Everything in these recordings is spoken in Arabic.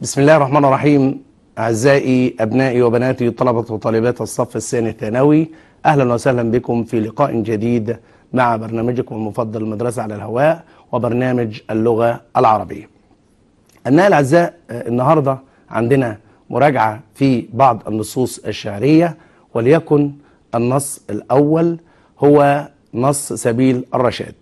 بسم الله الرحمن الرحيم أعزائي أبنائي وبناتي طلبة وطالبات الصف الثاني الثانوي أهلا وسهلا بكم في لقاء جديد مع برنامجكم المفضل المدرسة على الهواء وبرنامج اللغة العربية أبنائي الأعزاء آه، النهاردة عندنا مراجعة في بعض النصوص الشعرية وليكن النص الأول هو نص سبيل الرشاد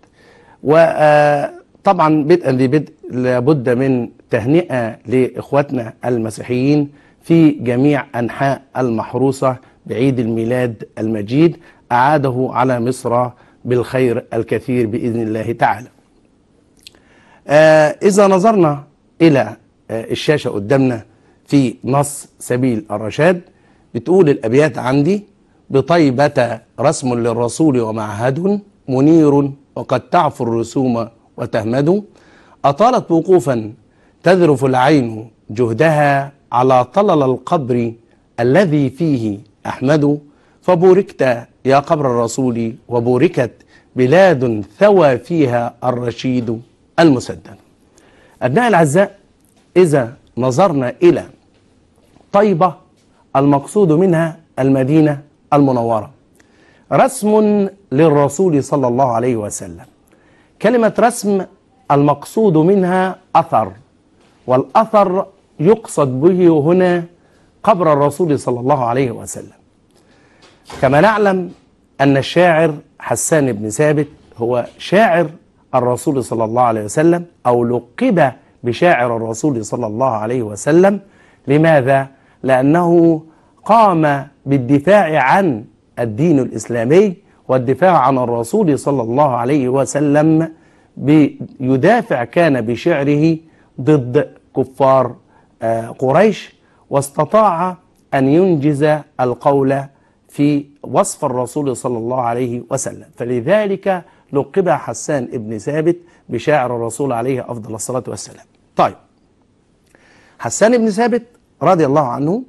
وطبعا آه، بدءا لبدء لابد من تهنئة لإخواتنا المسيحيين في جميع أنحاء المحروسة بعيد الميلاد المجيد أعاده على مصر بالخير الكثير بإذن الله تعالى آه إذا نظرنا إلى آه الشاشة قدامنا في نص سبيل الرشاد بتقول الأبيات عندي بطيبة رسم للرسول ومعهد منير وقد تعفو الرسوم وتهمد أطالت وقوفا تذرف العين جهدها على طلل القبر الذي فيه أحمد فبوركت يا قبر الرسول وبوركت بلاد ثوى فيها الرشيد المسدد أبناء الأعزاء إذا نظرنا إلى طيبة المقصود منها المدينة المنورة رسم للرسول صلى الله عليه وسلم كلمة رسم المقصود منها أثر والأثر يقصد به هنا قبر الرسول صلى الله عليه وسلم كما نعلم أن الشاعر حسان بن ثابت هو شاعر الرسول صلى الله عليه وسلم أو لقب بشاعر الرسول صلى الله عليه وسلم لماذا؟ لأنه قام بالدفاع عن الدين الإسلامي والدفاع عن الرسول صلى الله عليه وسلم يدافع كان بشعره ضد كفار آه، قريش واستطاع أن ينجز القول في وصف الرسول صلى الله عليه وسلم فلذلك لقب حسان ابن ثابت بشاعر الرسول عليه أفضل الصلاة والسلام طيب حسان بن ثابت رضي الله عنه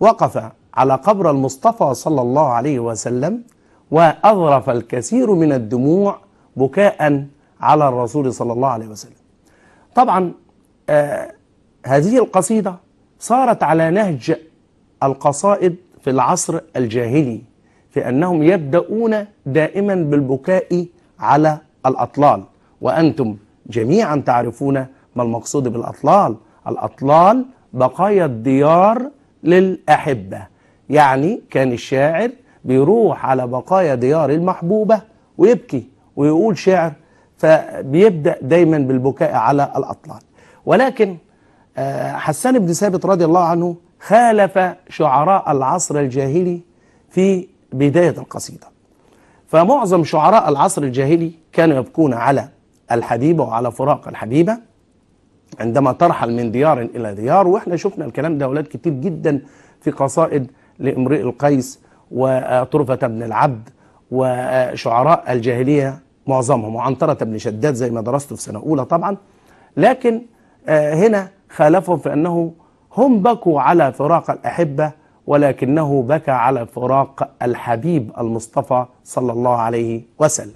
وقف على قبر المصطفى صلى الله عليه وسلم وأظرف الكثير من الدموع بكاء على الرسول صلى الله عليه وسلم طبعا آه، هذه القصيدة صارت على نهج القصائد في العصر الجاهلي في أنهم يبدأون دائما بالبكاء على الأطلال وأنتم جميعا تعرفون ما المقصود بالأطلال الأطلال بقايا الديار للأحبة يعني كان الشاعر بيروح على بقايا ديار المحبوبة ويبكي ويقول شعر فبيبدأ دايما بالبكاء على الأطلال ولكن آه، حسان بن ثابت رضي الله عنه خالف شعراء العصر الجاهلي في بداية القصيدة فمعظم شعراء العصر الجاهلي كانوا يبكون على الحبيبة وعلى فراق الحبيبة عندما ترحل من ديار إلى ديار وإحنا شفنا الكلام ده أولاد كتير جدا في قصائد لامرئ القيس وطرفة بن العبد وشعراء الجاهلية معظمهم وعنطرة بن شداد زي ما درسته في سنة أولى طبعا لكن آه، هنا خالفهم في أنه هم بكوا على فراق الأحبة ولكنه بكى على فراق الحبيب المصطفى صلى الله عليه وسلم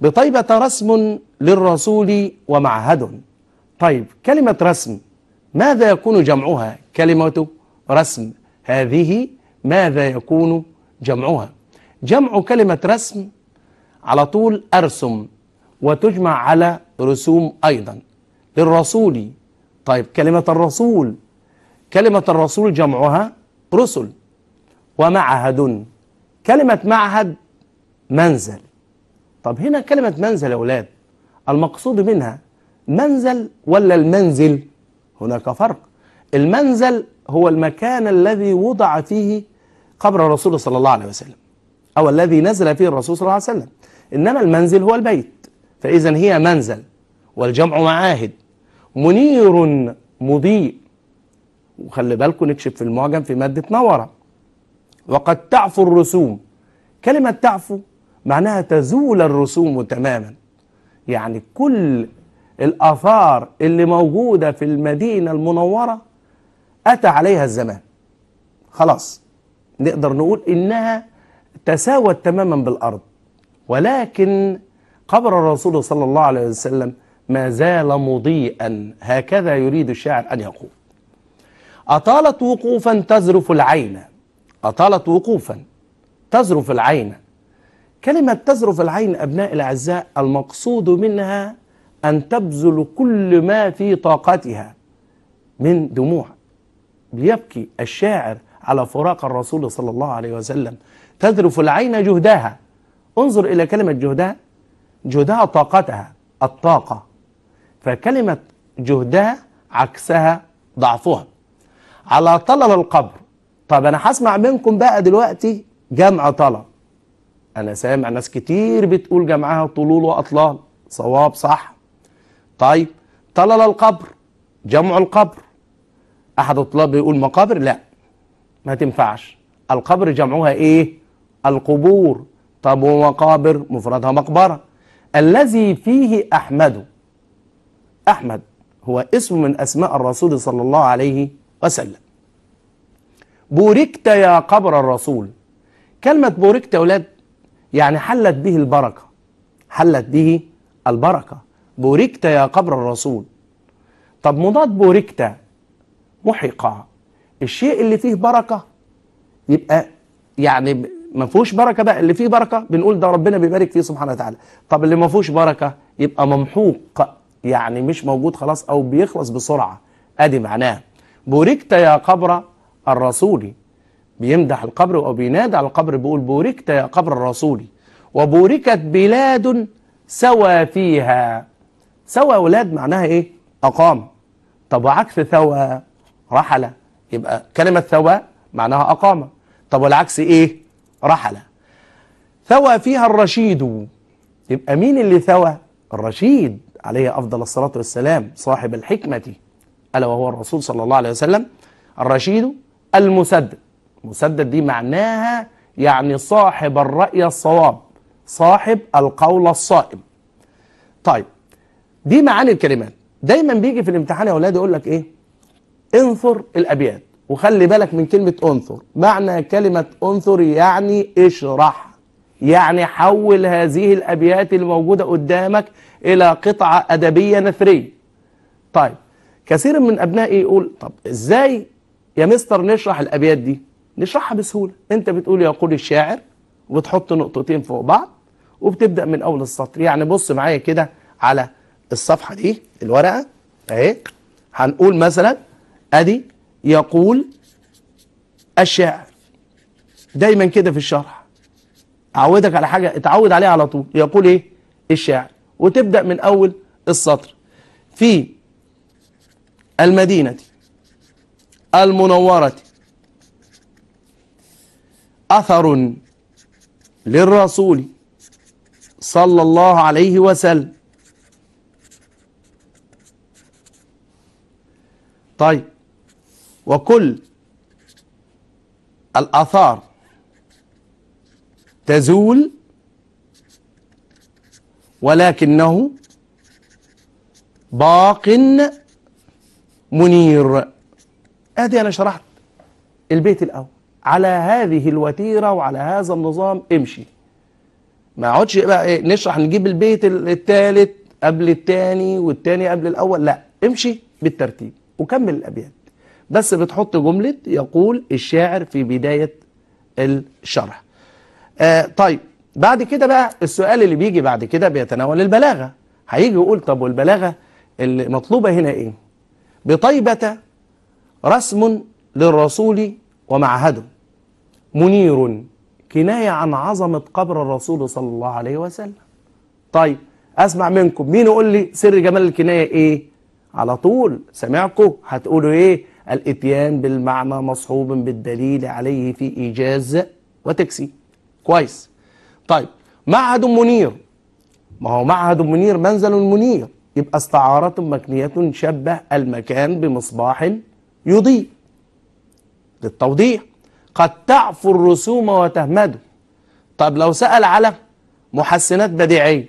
بطيبة رسم للرسول ومعهد طيب كلمة رسم ماذا يكون جمعها كلمة رسم هذه ماذا يكون جمعها جمع كلمة رسم على طول أرسم وتجمع على رسوم أيضا للرسول طيب كلمة الرسول كلمة الرسول جمعها رسل ومعهد كلمة معهد منزل طب هنا كلمة منزل يا أولاد المقصود منها منزل ولا المنزل هناك فرق المنزل هو المكان الذي وضع فيه قبر الرسول صلى الله عليه وسلم أو الذي نزل فيه الرسول صلى الله عليه وسلم إنما المنزل هو البيت فإذا هي منزل والجمع معاهد منير مضيء وخلي بالكم نكشف في المعجم في مادة نورة وقد تعفو الرسوم كلمة تعفو معناها تزول الرسوم تماما يعني كل الآثار اللي موجودة في المدينة المنورة أتى عليها الزمان خلاص نقدر نقول إنها تساوت تماما بالأرض ولكن قبر الرسول صلى الله عليه وسلم ما زال مضيئا هكذا يريد الشاعر أن يقول أطالت وقوفا تزرف العين أطالت وقوفا تزرف العين كلمة تزرف العين أبناء الأعزاء المقصود منها أن تبذل كل ما في طاقتها من دموع بيبكي الشاعر على فراق الرسول صلى الله عليه وسلم تذرف العين جهدها انظر إلى كلمة جهدها جهدها طاقتها الطاقة فكلمة جهدها عكسها ضعفها على طلب القبر طب أنا هسمع منكم بقى دلوقتي جمع طلب أنا سامع ناس كتير بتقول جمعها طلول وأطلال صواب صح طيب طلل القبر جمع القبر أحد الطلاب بيقول مقابر لا ما تنفعش القبر جمعها إيه القبور طب ومقابر مفردها مقبرة الذي فيه أحمد أحمد هو اسم من أسماء الرسول صلى الله عليه وسلم بوركت يا قبر الرسول كلمة بوركت يا أولاد يعني حلت به البركة حلت به البركة بوركت يا قبر الرسول طب مضاد بوركت محقة الشيء اللي فيه بركة يبقى يعني ما فيهوش بركة بقى اللي فيه بركة بنقول ده ربنا بيبارك فيه سبحانه وتعالى طب اللي ما فيهوش بركة يبقى ممحوق يعني مش موجود خلاص أو بيخلص بسرعة أدي معناه بوركت يا قبر الرسول بيمدح القبر أو بينادى على القبر بيقول بوركت يا قبر الرسول وبوركت بلاد سوى فيها سوى ولاد معناها إيه أقام طب وعكس ثوى رحل يبقى كلمة ثوى معناها أقامة طب والعكس إيه رحل ثوى فيها الرشيد يبقى مين اللي ثوى الرشيد عليه أفضل الصلاة والسلام صاحب الحكمة ألا وهو الرسول صلى الله عليه وسلم الرشيد المسدد مسدد دي معناها يعني صاحب الرأي الصواب صاحب القول الصائب طيب دي معاني الكلمات دايما بيجي في الامتحان يا اولاد يقول لك ايه انثر الابيات وخلي بالك من كلمه انثر معنى كلمه انثر يعني اشرح يعني حول هذه الأبيات الموجودة قدامك إلى قطعة أدبية نثرية طيب كثير من أبنائي يقول طب إزاي يا مستر نشرح الأبيات دي نشرحها بسهولة أنت بتقول يقول الشاعر وبتحط نقطتين فوق بعض وبتبدأ من أول السطر يعني بص معايا كده على الصفحة دي الورقة أهي هنقول مثلا أدي يقول الشاعر دايما كده في الشرح اعودك على حاجه اتعود عليها على طول يقول ايه الشاعر وتبدا من اول السطر في المدينه المنوره اثر للرسول صلى الله عليه وسلم طيب وكل الآثار تزول ولكنه باق منير ادي انا شرحت البيت الاول على هذه الوتيره وعلى هذا النظام امشي ما اقعدش بقى إيه نشرح نجيب البيت الثالث قبل الثاني والثاني قبل الاول لا امشي بالترتيب وكمل الابيات بس بتحط جمله يقول الشاعر في بدايه الشرح آه طيب بعد كده بقى السؤال اللي بيجي بعد كده بيتناول البلاغة هيجي يقول طب والبلاغة المطلوبة هنا ايه بطيبة رسم للرسول ومعهده منير كناية عن عظمة قبر الرسول صلى الله عليه وسلم طيب أسمع منكم مين يقول لي سر جمال الكناية إيه على طول سمعكم هتقولوا إيه الاتيان بالمعنى مصحوب بالدليل عليه في إيجاز وتكسير كويس طيب معهد منير ما هو معهد منير منزل منير يبقى استعارة مكنية شبه المكان بمصباح يضيء للتوضيح قد تعفو الرسوم وتهمده طب لو سأل على محسنات بديعية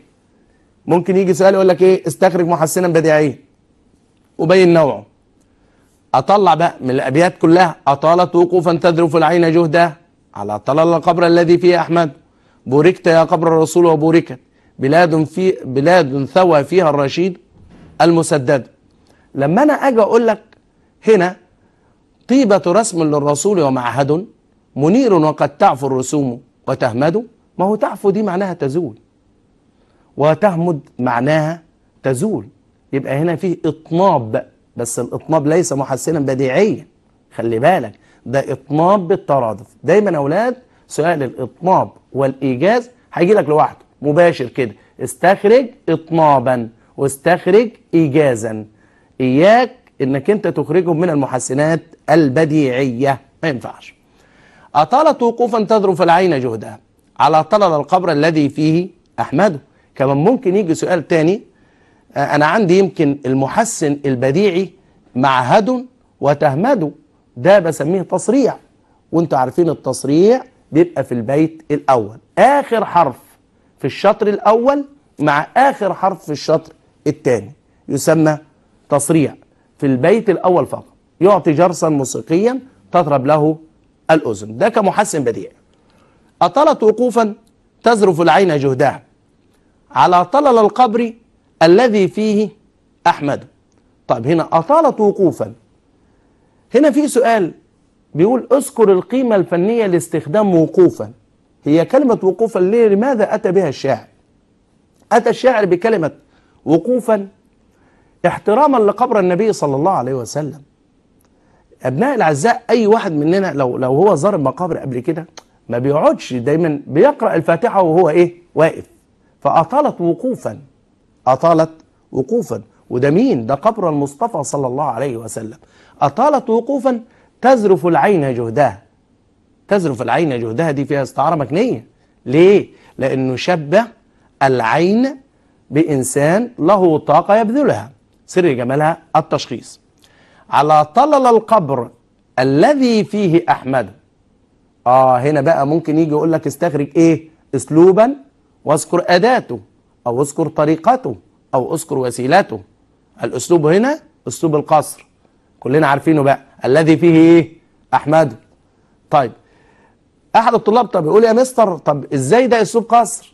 ممكن يجي سؤال يقول لك ايه استخرج محسنا بديعية وبين نوعه اطلع بقى من الابيات كلها اطالت وقوفا تذرف العين جهده على طلال القبر الذي فيه أحمد بوركت يا قبر الرسول وبوركت بلاد, في بلاد ثوى فيها الرشيد المسدد لما أنا أجي أقول لك هنا طيبة رسم للرسول ومعهد منير وقد تعفو الرسوم وتهمد ما هو تعفو دي معناها تزول وتهمد معناها تزول يبقى هنا فيه إطناب بس الإطناب ليس محسنا بديعيا خلي بالك ده اطناب بالترادف دايما يا اولاد سؤال الاطناب والايجاز هيجي لك لوحده مباشر كده استخرج اطنابا واستخرج ايجازا اياك انك انت تخرجهم من المحسنات البديعيه ما ينفعش اطالت وقوفا تذرف العين جهدها على طلل القبر الذي فيه احمده كمان ممكن يجي سؤال تاني انا عندي يمكن المحسن البديعي معهد وتهمده ده بسميه تصريع وانتوا عارفين التصريع بيبقى في البيت الاول اخر حرف في الشطر الاول مع اخر حرف في الشطر الثاني يسمى تصريع في البيت الاول فقط يعطي جرسا موسيقيا تطرب له الاذن ده كمحسن بديع اطلت وقوفا تزرف العين جهدها على طلل القبر الذي فيه احمد طيب هنا اطالت وقوفا هنا في سؤال بيقول اذكر القيمة الفنية لاستخدام وقوفا هي كلمة وقوفا ليه لماذا أتى بها الشاعر أتى الشاعر بكلمة وقوفا احتراما لقبر النبي صلى الله عليه وسلم أبناء الأعزاء أي واحد مننا لو لو هو زار المقابر قبل كده ما بيقعدش دايما بيقرأ الفاتحة وهو إيه واقف فأطالت وقوفا أطالت وقوفا وده مين ده قبر المصطفى صلى الله عليه وسلم أطالت وقوفا تزرف العين جهدها تزرف العين جهدها دي فيها استعارة مكنية ليه؟ لأنه شبه العين بإنسان له طاقة يبذلها سر جمالها التشخيص على طلل القبر الذي فيه أحمد آه هنا بقى ممكن يجي يقول لك استخرج إيه أسلوبا واذكر أداته أو اذكر طريقته أو اذكر وسيلته الأسلوب هنا أسلوب القصر كلنا عارفينه بقى الذي فيه ايه احمد طيب احد الطلاب طب يقول يا مستر طب ازاي ده اسلوب قصر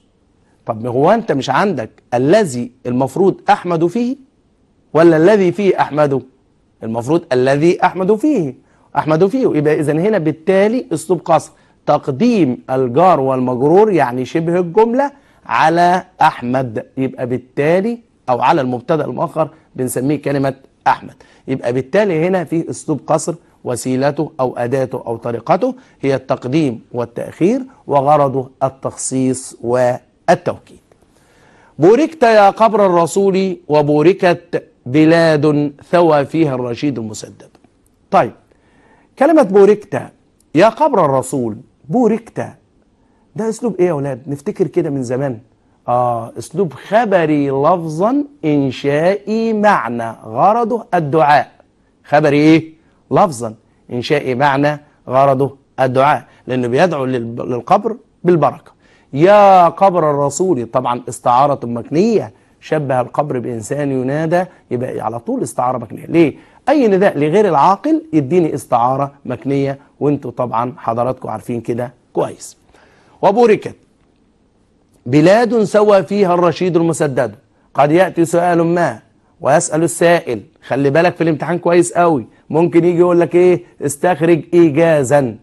طب هو انت مش عندك الذي المفروض احمد فيه ولا الذي فيه احمد المفروض الذي احمد فيه احمد فيه يبقى اذا هنا بالتالي اسلوب قصر تقديم الجار والمجرور يعني شبه الجمله على احمد يبقى بالتالي او على المبتدا المؤخر بنسميه كلمه أحمد يبقى بالتالي هنا في أسلوب قصر وسيلته أو أداته أو طريقته هي التقديم والتأخير وغرضه التخصيص والتوكيد بوركت يا قبر الرسول وبوركت بلاد ثوى فيها الرشيد المسدد طيب كلمة بوركت يا قبر الرسول بوركت ده أسلوب إيه يا أولاد نفتكر كده من زمان آه أسلوب خبري لفظا إنشائي معنى غرضه الدعاء خبري إيه؟ لفظا إنشائي معنى غرضه الدعاء لأنه بيدعو للقبر بالبركة يا قبر الرسول طبعا استعارة مكنية شبه القبر بإنسان ينادى يبقى على طول استعارة مكنية ليه؟ أي نداء لغير العاقل يديني استعارة مكنية وانتوا طبعا حضراتكم عارفين كده كويس وبوركت بلاد سوى فيها الرشيد المسدد قد يأتي سؤال ما ويسأل السائل خلي بالك في الامتحان كويس قوي ممكن يجي يقول لك ايه استخرج ايجازا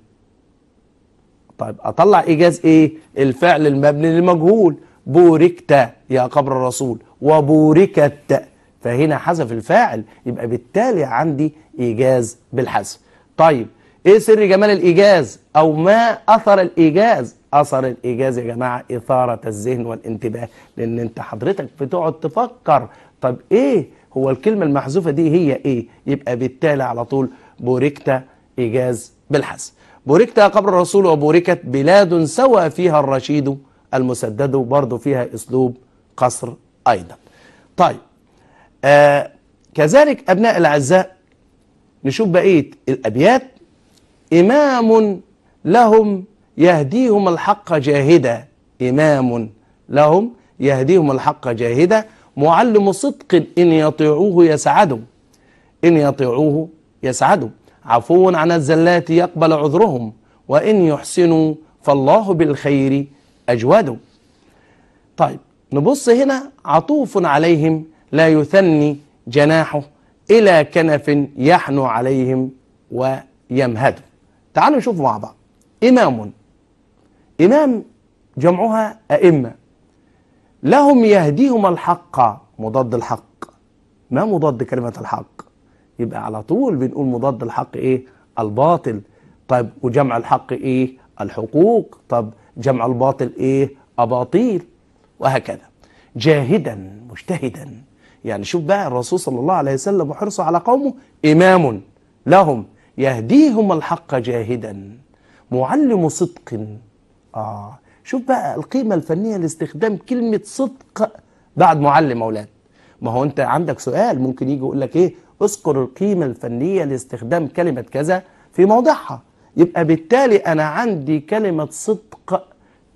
طيب اطلع ايجاز ايه الفعل المبني للمجهول بوركت يا قبر الرسول وبوركت فهنا حذف الفاعل يبقى بالتالي عندي ايجاز بالحذف طيب ايه سر جمال الايجاز او ما اثر الايجاز اثر الايجاز يا جماعه اثاره الذهن والانتباه لان انت حضرتك بتقعد تفكر طب ايه هو الكلمه المحذوفه دي هي ايه يبقى بالتالي على طول بوركت ايجاز بالحذف بوركت قبر الرسول وبوركت بلاد سوى فيها الرشيد المسدد برضه فيها اسلوب قصر ايضا طيب آه كذلك ابناء الاعزاء نشوف بقيه الابيات امام لهم يهديهم الحق جاهدا إمام لهم يهديهم الحق جاهدا معلم صدق إن يطيعوه يسعدهم إن يطيعوه يسعدهم عفو عن الزلات يقبل عذرهم وإن يحسنوا فالله بالخير أجوده طيب نبص هنا عطوف عليهم لا يثني جناحه إلى كنف يحنو عليهم ويمهد تعالوا نشوف مع بعض إمام إمام جمعها أئمة لهم يهديهم الحق مضاد الحق ما مضاد كلمة الحق يبقى على طول بنقول مضاد الحق إيه الباطل طب وجمع الحق إيه الحقوق طب جمع الباطل إيه أباطيل وهكذا جاهدا مجتهدا يعني شوف بقى الرسول صلى الله عليه وسلم وحرصه على قومه إمام لهم يهديهم الحق جاهدا معلم صدق آه شوف بقى القيمة الفنية لاستخدام كلمة صدق بعد معلم أولاد ما هو أنت عندك سؤال ممكن يجي يقول لك إيه اذكر القيمة الفنية لاستخدام كلمة كذا في موضعها يبقى بالتالي أنا عندي كلمة صدق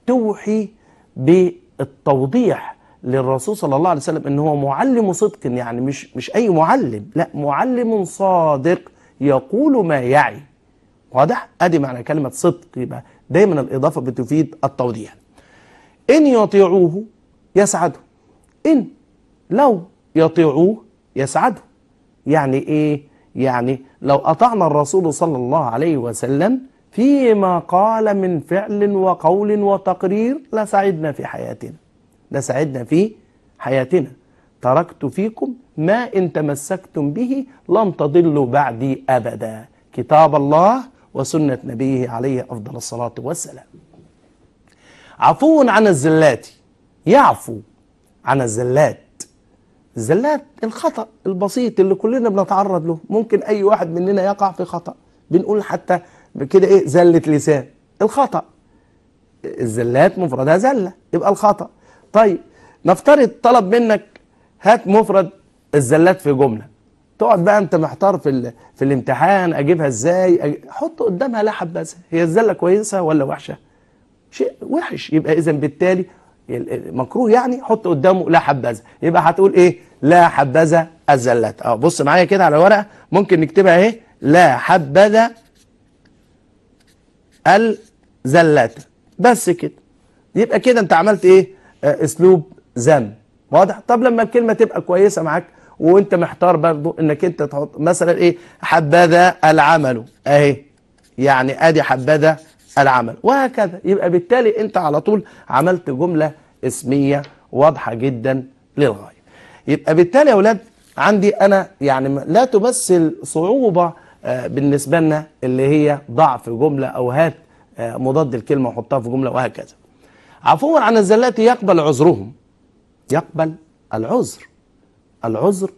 توحي بالتوضيح للرسول صلى الله عليه وسلم ان هو معلم صدق يعني مش مش اي معلم لا معلم صادق يقول ما يعي واضح ادي معنى كلمه صدق يبقى دايما الإضافة بتفيد التوضيح إن يطيعوه يسعدوا إن لو يطيعوه يسعدوا يعني إيه يعني لو أطعنا الرسول صلى الله عليه وسلم فيما قال من فعل وقول وتقرير لسعدنا في حياتنا لسعدنا في حياتنا تركت فيكم ما إن تمسكتم به لن تضلوا بعدي أبدا كتاب الله وسنة نبيه عليه أفضل الصلاة والسلام عفو عن الزلات يعفو عن الزلات الزلات الخطأ البسيط اللي كلنا بنتعرض له ممكن أي واحد مننا يقع في خطأ بنقول حتى كده إيه زلة لسان الخطأ الزلات مفردها زلة يبقى الخطأ طيب نفترض طلب منك هات مفرد الزلات في جملة تقعد بقى انت محتار في ال... في الامتحان اجيبها ازاي أج... حط قدامها لا حبذا هي الزله كويسه ولا وحشه شيء وحش يبقى اذا بالتالي مكروه يعني حط قدامه لا حبذا يبقى هتقول ايه لا حبذا الزلات اه بص معايا كده على ورقه ممكن نكتبها ايه لا حبذا الزلات بس كده يبقى كده انت عملت ايه آه، اسلوب ذم واضح طب لما الكلمه تبقى كويسه معاك وانت محتار برضو انك انت تحط مثلا ايه حبذا العمل اهي يعني ادي حبذا العمل وهكذا يبقى بالتالي انت على طول عملت جملة اسمية واضحة جدا للغاية يبقى بالتالي يا اولاد عندي انا يعني لا تمثل صعوبة آه، بالنسبة لنا اللي هي ضعف جملة او هات آه، مضاد الكلمة وحطها في جملة وهكذا عفوا عن الزلات يقبل عذرهم يقبل العذر العذر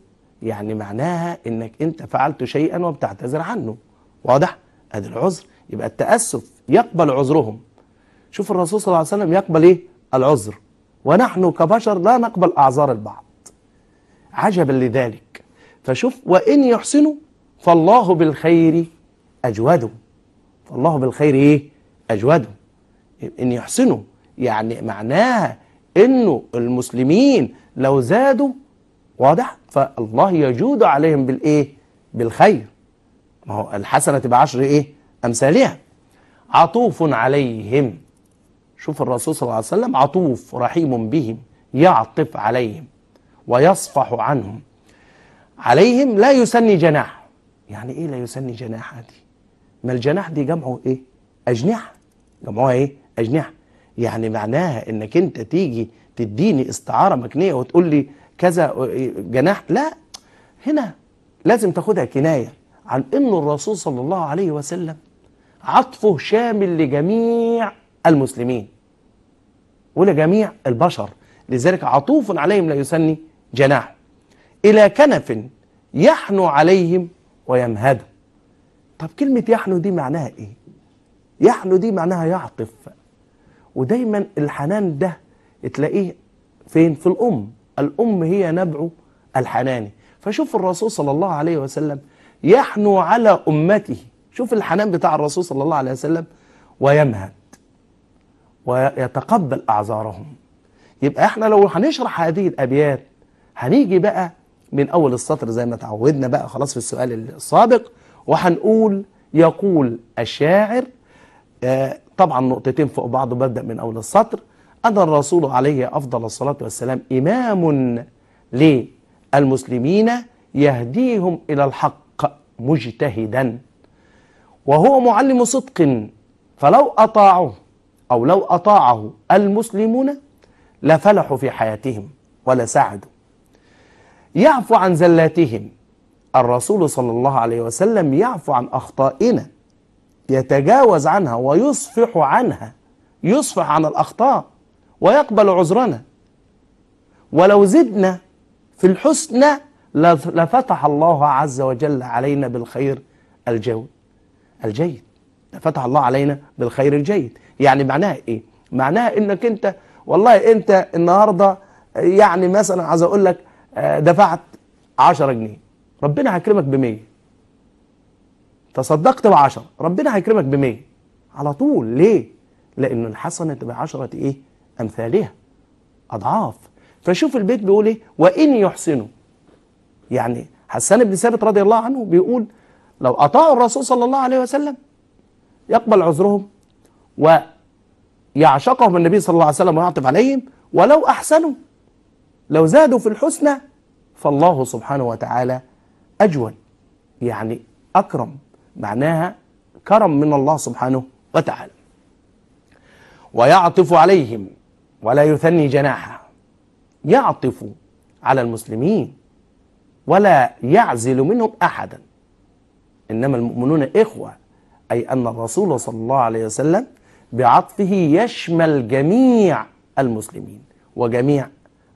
يعني معناها انك انت فعلت شيئا وبتعتذر عنه واضح ادي العذر يبقى التاسف يقبل عذرهم شوف الرسول صلى الله عليه وسلم يقبل ايه العذر ونحن كبشر لا نقبل اعذار البعض عجبا لذلك فشوف وان يحسنوا فالله بالخير اجوده فالله بالخير ايه اجوده ان يحسنوا يعني معناها انه المسلمين لو زادوا واضح فالله يجود عليهم بالايه بالخير ما هو الحسنه تبقى عشر ايه امثالها عطوف عليهم شوف الرسول صلى الله عليه وسلم عطوف رحيم بهم يعطف عليهم ويصفح عنهم عليهم لا يسني جناح يعني ايه لا يسني جناح دي ما الجناح دي جمعه ايه اجنحه جمعها ايه اجنحه يعني معناها انك انت تيجي تديني استعاره مكنيه وتقول لي كذا جناح لا هنا لازم تاخدها كناية عن أن الرسول صلى الله عليه وسلم عطفه شامل لجميع المسلمين ولجميع البشر لذلك عطوف عليهم لا يسني جناح إلى كنف يحنو عليهم ويمهد طب كلمة يحنو دي معناها إيه؟ يحنو دي معناها يعطف ودايما الحنان ده تلاقيه فين؟ في الأم الأم هي نبع الحنان فشوف الرسول صلى الله عليه وسلم يحنو على أمته شوف الحنان بتاع الرسول صلى الله عليه وسلم ويمهد ويتقبل أعذارهم يبقى احنا لو هنشرح هذه الأبيات هنيجي بقى من أول السطر زي ما تعودنا بقى خلاص في السؤال السابق وهنقول يقول الشاعر آه، طبعا نقطتين فوق بعض ببدأ من أول السطر أن الرسول عليه أفضل الصلاة والسلام إمام للمسلمين يهديهم إلى الحق مجتهدا وهو معلم صدق فلو أطاعه أو لو أطاعه المسلمون لفلحوا في حياتهم ولسعدوا يعفو عن زلاتهم الرسول صلى الله عليه وسلم يعفو عن أخطائنا يتجاوز عنها ويصفح عنها يصفح عن الأخطاء ويقبل عذرنا ولو زدنا في الحسنى لفتح الله عز وجل علينا بالخير الجو الجيد لفتح الله علينا بالخير الجيد يعني معناها ايه معناها انك انت والله انت النهارده يعني مثلا عايز اقول لك آه، دفعت 10 جنيه ربنا هيكرمك ب 100 تصدقت ب 10 ربنا هيكرمك ب 100 على طول ليه لان الحسنه بعشرة 10 ايه أمثالها أضعاف فشوف البيت بيقول إيه وإن يحسنوا يعني حسان بن ثابت رضي الله عنه بيقول لو أطاعوا الرسول صلى الله عليه وسلم يقبل عذرهم ويعشقهم النبي صلى الله عليه وسلم ويعطف عليهم ولو أحسنوا لو زادوا في الحسنى فالله سبحانه وتعالى أجود يعني أكرم معناها كرم من الله سبحانه وتعالى ويعطف عليهم ولا يثني جناحه يعطف على المسلمين ولا يعزل منهم احدا انما المؤمنون اخوه اي ان الرسول صلى الله عليه وسلم بعطفه يشمل جميع المسلمين وجميع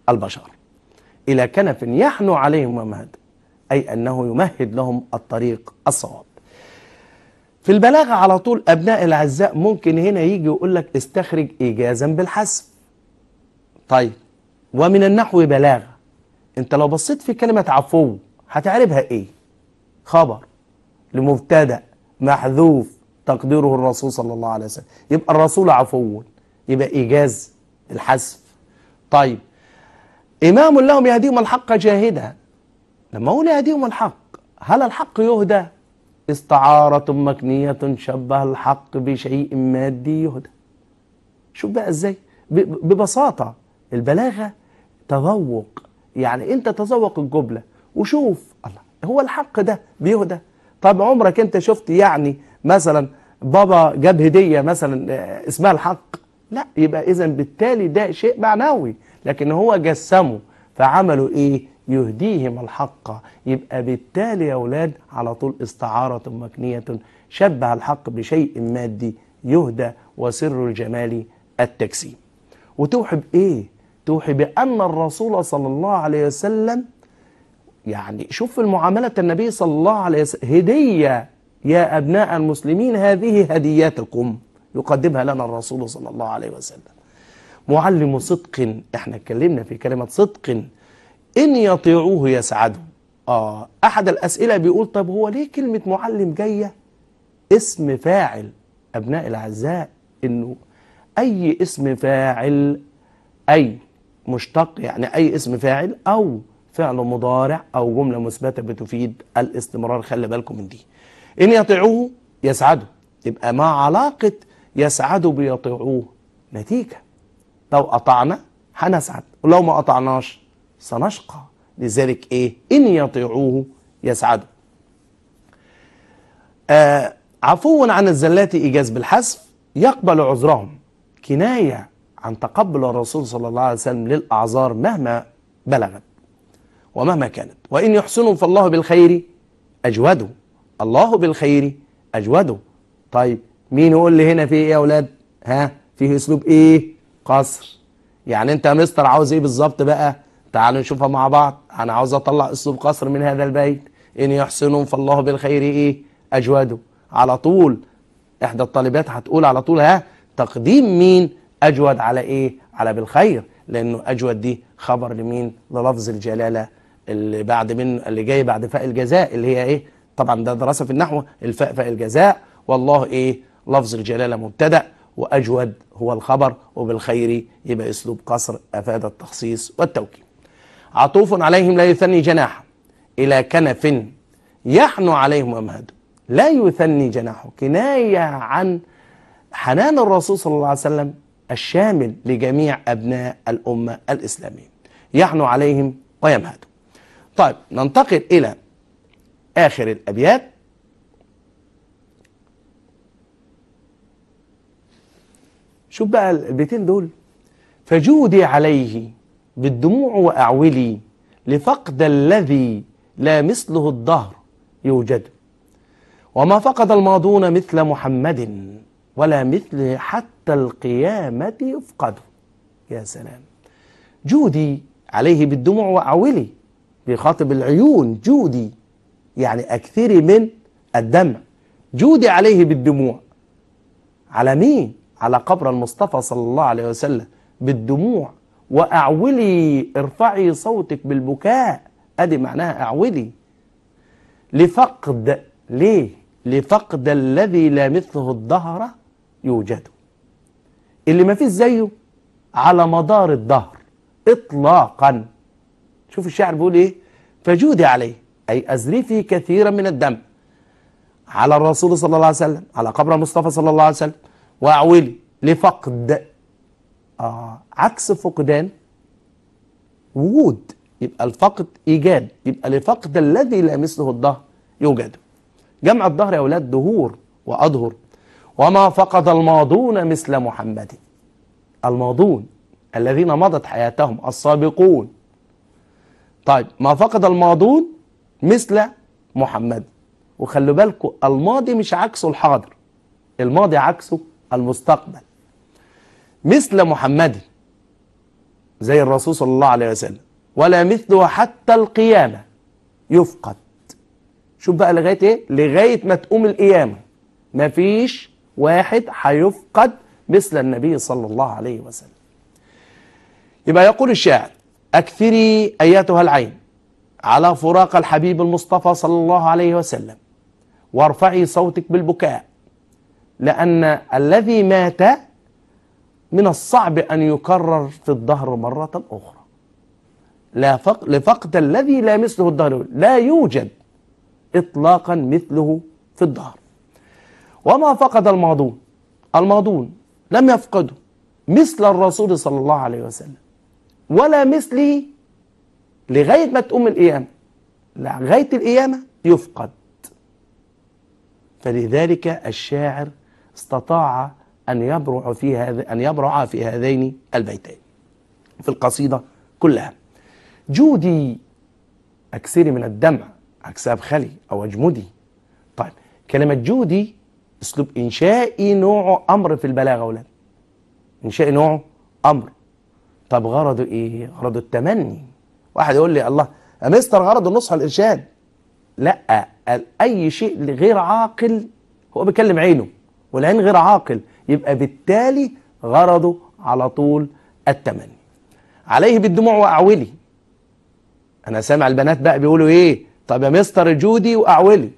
البشر الى كنف يحنو عليهم ممهد اي انه يمهد لهم الطريق الصواب في البلاغه على طول ابناء الاعزاء ممكن هنا يجي يقول لك استخرج ايجازا بالحسب طيب ومن النحو بلاغة انت لو بصيت في كلمة عفو هتعربها ايه خبر لمبتدأ محذوف تقديره الرسول صلى الله عليه وسلم يبقى الرسول عفو يبقى إيجاز الحذف طيب إمام لهم يهديهم الحق جاهدا لما أقول يهديهم الحق هل الحق يهدى استعارة مكنية شبه الحق بشيء مادي يهدى شوف بقى ازاي ببساطة البلاغه تذوق يعني انت تذوق الجمله وشوف الله هو الحق ده بيهدى طب عمرك انت شفت يعني مثلا بابا جاب هديه مثلا آه، اسمها الحق لا يبقى اذا بالتالي ده شيء معنوي لكن هو جسمه فعملوا ايه يهديهم الحق يبقى بالتالي يا اولاد على طول استعاره مكنيه شبه الحق بشيء مادي يهدى وسر الجمال التجسيم وتوحي بايه توحي بأن الرسول صلى الله عليه وسلم يعني شوف المعاملة النبي صلى الله عليه وسلم هدية يا أبناء المسلمين هذه هديتكم يقدمها لنا الرسول صلى الله عليه وسلم معلم صدق احنا اتكلمنا في كلمة صدق إن يطيعوه يسعدوا آه أحد الأسئلة بيقول طب هو ليه كلمة معلم جاية اسم فاعل أبناء الأعزاء إنه أي اسم فاعل أي مشتق يعني أي اسم فاعل أو فعل مضارع أو جملة مثبتة بتفيد الاستمرار خلي بالكم من دي إن يطيعوه يسعدوا يبقى ما علاقة يسعدوا بيطيعوه نتيجة لو أطعنا هنسعد ولو ما أطعناش سنشقى لذلك إيه إن يطيعوه يسعدوا آه عفوا عن الزلات إيجاز بالحذف يقبل عذرهم كناية عن تقبل الرسول صلى الله عليه وسلم للأعذار مهما بلغت ومهما كانت وإن يحسنوا فالله بالخير أجوده الله بالخير أجوده طيب مين يقول لي هنا في إيه يا أولاد ها فيه أسلوب إيه قصر يعني أنت يا مستر عاوز إيه بالظبط بقى تعالوا نشوفها مع بعض أنا عاوز أطلع أسلوب قصر من هذا البيت إن يحسنوا فالله بالخير إيه أجوده على طول إحدى الطالبات هتقول على طول ها تقديم مين أجود على إيه؟ على بالخير لأنه أجود دي خبر لمين؟ للفظ الجلالة اللي بعد من اللي جاي بعد فاء الجزاء اللي هي إيه؟ طبعا ده دراسة في النحو الفاء فاء الجزاء والله إيه؟ لفظ الجلالة مبتدأ وأجود هو الخبر وبالخير يبقى أسلوب قصر أفاد التخصيص والتوكيد عطوف عليهم لا يثني جناح إلى كنف يحنو عليهم أمهد لا يثني جناحه كناية عن حنان الرسول صلى الله عليه وسلم الشامل لجميع أبناء الأمة الإسلامية يحنو عليهم ويمهدوا طيب ننتقل إلى آخر الأبيات شوف بقى البيتين دول فجودي عليه بالدموع وأعولي لفقد الذي لا مثله الدهر يوجد وما فقد الماضون مثل محمد ولا مثله حتى القيامة يفقده يا سلام جودي عليه بالدموع وأعولي بخاطب العيون جودي يعني أكثري من الدمع جودي عليه بالدموع على مين؟ على قبر المصطفى صلى الله عليه وسلم بالدموع وأعولي ارفعي صوتك بالبكاء أدي معناها أعولي لفقد ليه؟ لفقد الذي لا مثله الدهر يوجد اللي ما فيش زيه على مدار الدهر إطلاقا شوف الشاعر بيقول إيه فجودي عليه أي أزرفي كثيرا من الدم على الرسول صلى الله عليه وسلم على قبر المصطفى صلى الله عليه وسلم وأعولي لفقد آه عكس فقدان وجود يبقى الفقد إيجاد يبقى لفقد الذي لا مثله الظهر يوجد جمع الظهر يا أولاد دهور وأظهر وما فقد الماضون مثل محمد الماضون الذين مضت حياتهم السابقون طيب ما فقد الماضون مثل محمد وخلوا بالكم الماضي مش عكسه الحاضر الماضي عكسه المستقبل مثل محمد زي الرسول صلى الله عليه وسلم ولا مثله حتى القيامة يفقد شوف بقى لغاية ايه لغاية ما تقوم القيامة ما فيش واحد هيفقد مثل النبي صلى الله عليه وسلم يبقى يقول الشاعر أكثري أيتها العين على فراق الحبيب المصطفى صلى الله عليه وسلم وارفعي صوتك بالبكاء لأن الذي مات من الصعب أن يكرر في الظهر مرة أخرى لا فق لفقد الذي لا مثله الظهر لا يوجد إطلاقا مثله في الظهر وما فقد الماضون الماضون لم يفقده مثل الرسول صلى الله عليه وسلم ولا مثله لغاية ما تقوم القيامة لغاية القيامة يفقد فلذلك الشاعر استطاع أن يبرع في هذ... أن يبرع في هذين البيتين في القصيدة كلها جودي أكسري من الدمع أكساب خلي أو أجمدي طيب كلمة جودي اسلوب انشائي نوعه امر في البلاغه ولا انشائي نوعه امر طب غرضه ايه غرضه التمني واحد يقول لي الله يا مستر غرضه النصح الارشاد لا اي شيء غير عاقل هو بيكلم عينه والعين غير عاقل يبقى بالتالي غرضه على طول التمني عليه بالدموع واعولي انا سامع البنات بقى بيقولوا ايه طب يا مستر جودي واعولي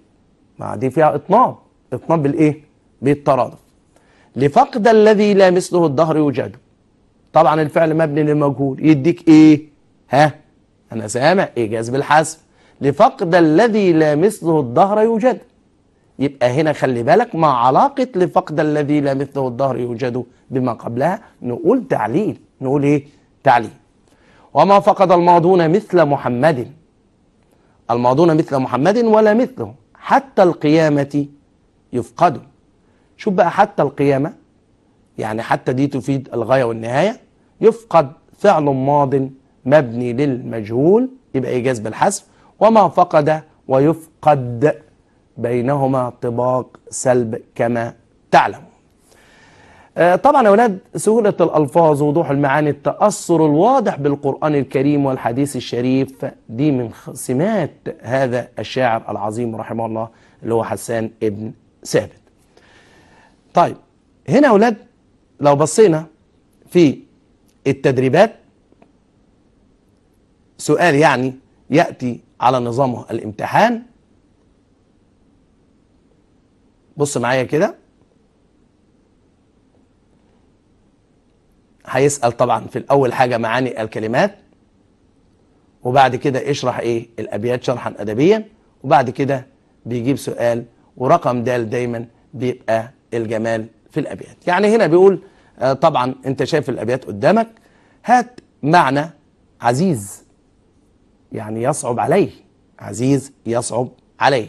ما دي فيها اطناب اطناب بالايه بالترادف لفقد الذي لا مثله الدهر يوجد طبعا الفعل مبني للمجهول يديك ايه ها انا سامع ايجاز بالحسب لفقد الذي لا مثله الدهر يوجد يبقى هنا خلي بالك ما علاقة لفقد الذي لا مثله الدهر يوجد بما قبلها نقول تعليل نقول ايه تعليل وما فقد الماضون مثل محمد الماضون مثل محمد ولا مثله حتى القيامة يفقدوا شوف بقى حتى القيامة يعني حتى دي تفيد الغاية والنهاية يفقد فعل ماض مبني للمجهول يبقى إيجاز بالحذف وما فقد ويفقد بينهما طباق سلب كما تعلم آه، طبعا يا ولاد سهولة الألفاظ ووضوح المعاني التأثر الواضح بالقرآن الكريم والحديث الشريف دي من سمات هذا الشاعر العظيم رحمه الله اللي هو حسان ابن ثابت طيب هنا يا اولاد لو بصينا في التدريبات سؤال يعني ياتي على نظامه الامتحان بص معايا كده هيسال طبعا في الاول حاجه معاني الكلمات وبعد كده اشرح ايه الابيات شرحا ادبيا وبعد كده بيجيب سؤال ورقم د دايما بيبقى الجمال في الابيات يعني هنا بيقول آه، طبعا انت شايف الابيات قدامك هات معنى عزيز يعني يصعب عليه عزيز يصعب عليه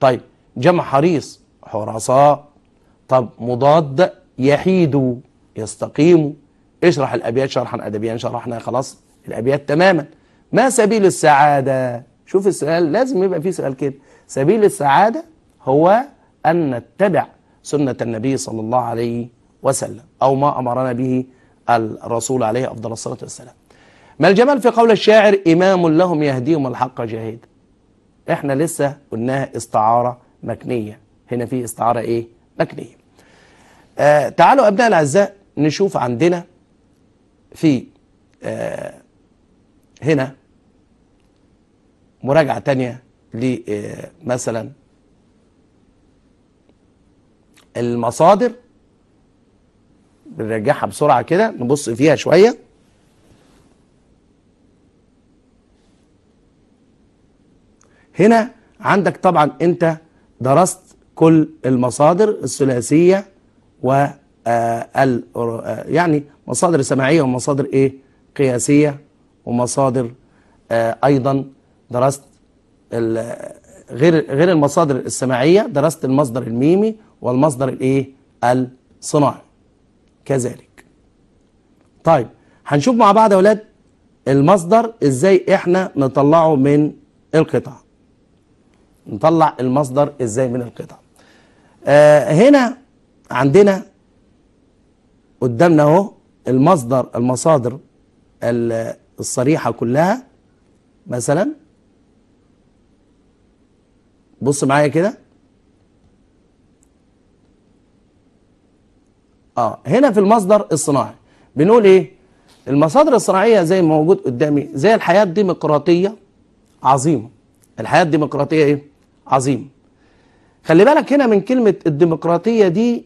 طيب جمع حريص حرساء طب مضاد يحيد يستقيم اشرح الابيات شرحا ادبيا شرحنا خلاص الابيات تماما ما سبيل السعاده شوف السؤال لازم يبقى فيه سؤال كده سبيل السعاده هو أن نتبع سنة النبي صلى الله عليه وسلم أو ما أمرنا به الرسول عليه أفضل الصلاة والسلام ما الجمال في قول الشاعر إمام لهم يهديهم الحق جاهد إحنا لسه قلناها استعارة مكنية هنا في استعارة إيه مكنية آه تعالوا أبناء الأعزاء نشوف عندنا في آه هنا مراجعة تانية لمثلا آه، المصادر بنرجعها بسرعه كده نبص فيها شويه هنا عندك طبعا انت درست كل المصادر الثلاثيه و آه، آه، يعني مصادر سماعيه ومصادر ايه قياسيه ومصادر آه، ايضا درست غير غير المصادر السماعيه درست المصدر الميمي والمصدر الايه الصناعي كذلك طيب هنشوف مع بعض يا اولاد المصدر ازاي احنا نطلعه من القطع نطلع المصدر ازاي من القطع آه هنا عندنا قدامنا اهو المصدر المصادر الصريحه كلها مثلا بص معايا كده اه هنا في المصدر الصناعي بنقول ايه المصادر الصناعيه زي ما موجود قدامي زي الحياه الديمقراطيه عظيمه الحياه الديمقراطيه ايه عظيمه خلي بالك هنا من كلمه الديمقراطيه دي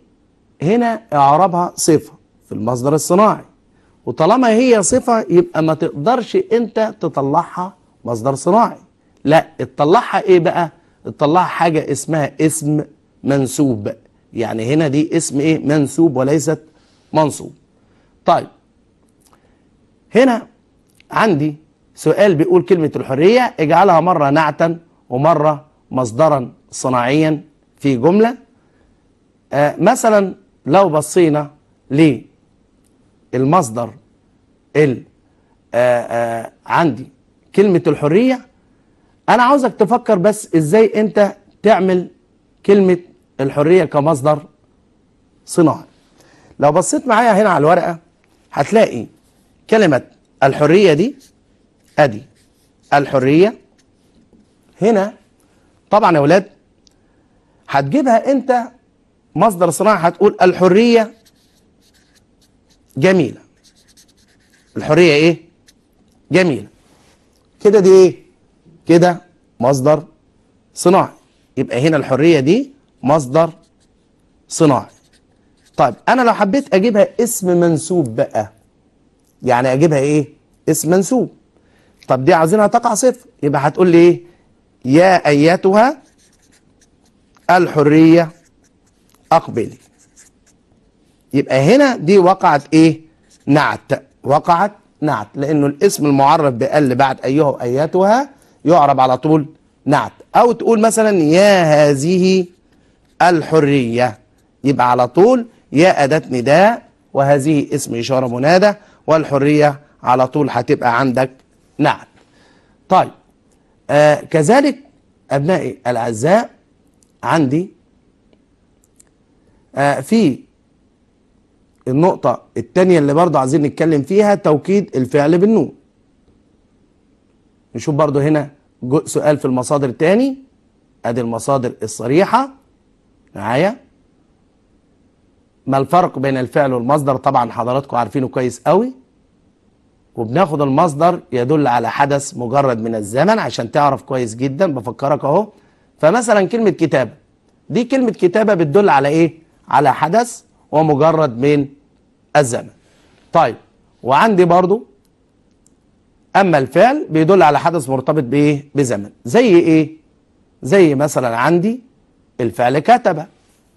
هنا اعرابها صفه في المصدر الصناعي وطالما هي صفه يبقى ما تقدرش انت تطلعها مصدر صناعي لا تطلعها ايه بقى تطلعها حاجه اسمها اسم منسوب يعني هنا دي اسم ايه منسوب وليست منصوب طيب هنا عندي سؤال بيقول كلمة الحرية اجعلها مرة نعتا ومرة مصدرا صناعيا في جملة آه مثلا لو بصينا للمصدر ال آه، آه، عندي كلمة الحرية أنا عاوزك تفكر بس إزاي أنت تعمل كلمة الحرية كمصدر صناعي لو بصيت معايا هنا على الورقة هتلاقي كلمة الحرية دي أدي الحرية هنا طبعا يا ولاد هتجيبها أنت مصدر صناعي هتقول الحرية جميلة الحرية إيه؟ جميلة كده دي إيه؟ كده مصدر صناعي يبقى هنا الحرية دي مصدر صناعي طيب انا لو حبيت اجيبها اسم منسوب بقى يعني اجيبها ايه اسم منسوب طب دي عايزينها تقع صفر يبقى هتقول لي ايه يا ايتها الحريه اقبلي يبقى هنا دي وقعت ايه نعت وقعت نعت لانه الاسم المعرف بقل بعد ايها وايتها يعرب على طول نعت او تقول مثلا يا هذه الحرية يبقى على طول يا أداة نداء وهذه اسم إشارة منادى والحرية على طول هتبقى عندك نعم طيب آه كذلك أبنائي الأعزاء عندي آه في النقطة التانية اللي برضه عايزين نتكلم فيها توكيد الفعل بالنون نشوف برضه هنا سؤال في المصادر تاني ادي المصادر الصريحة معايا ما الفرق بين الفعل والمصدر طبعا حضراتكم عارفينه كويس قوي وبناخد المصدر يدل على حدث مجرد من الزمن عشان تعرف كويس جدا بفكرك اهو فمثلا كلمة كتابة دي كلمة كتابة بتدل على ايه على حدث ومجرد من الزمن طيب وعندي برضو اما الفعل بيدل على حدث مرتبط بايه بزمن زي ايه زي مثلا عندي الفعل كتب